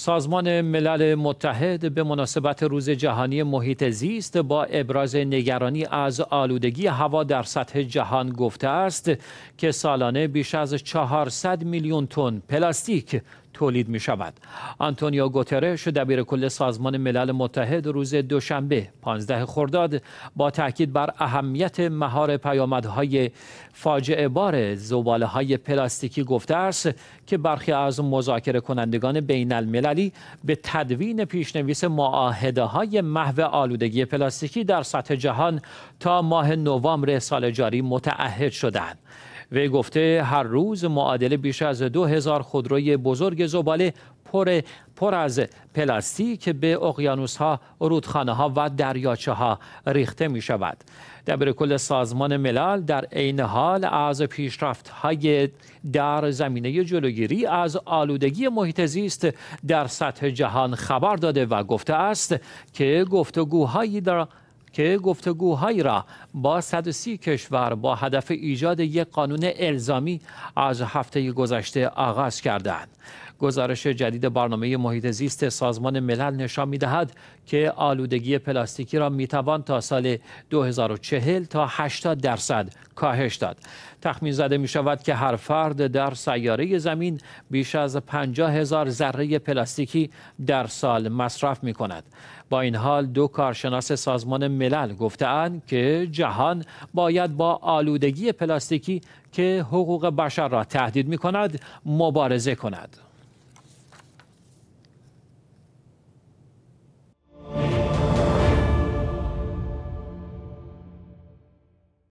سازمان ملل متحد به مناسبت روز جهانی محیط زیست با ابراز نگرانی از آلودگی هوا در سطح جهان گفته است که سالانه بیش از 400 میلیون تن پلاستیک تولید می شود. آنتونیو گوترش دبیر کل سازمان ملل متحد روز دوشنبه 15 خرداد با تاکید بر اهمیت مهار پیامدهای فاجعه بار زباله های پلاستیکی گفته است که برخی از مذاکره کنندگان بین المللی به تدوین پیشنویس معاهده های محو آلودگی پلاستیکی در سطح جهان تا ماه نوامبر سال جاری متعهد شدند. وی گفته هر روز معادله بیش از دو هزار خودروی بزرگ زباله پر, پر از پلاستیک به اقیانوس ها، رودخانه ها و دریاچه ها ریخته می شود. کل سازمان ملل در عین حال از پیشرفت های در زمینه جلوگیری از آلودگی محیط زیست در سطح جهان خبر داده و گفته است که گفتگوهایی در که گفتگوهایی را با 130 کشور با هدف ایجاد یک قانون الزامی از هفته گذشته آغاز کردند. گزارش جدید برنامه محیط زیست سازمان ملل نشان می دهد که آلودگی پلاستیکی را می توان تا سال 2040 تا 80 درصد کاهش داد. تخمین زده می شود که هر فرد در سیاره زمین بیش از 50 هزار ذره پلاستیکی در سال مصرف می کند. با این حال دو کارشناس سازمان ملل گفتهاند که جهان باید با آلودگی پلاستیکی که حقوق بشر را تهدید می کند مبارزه کند.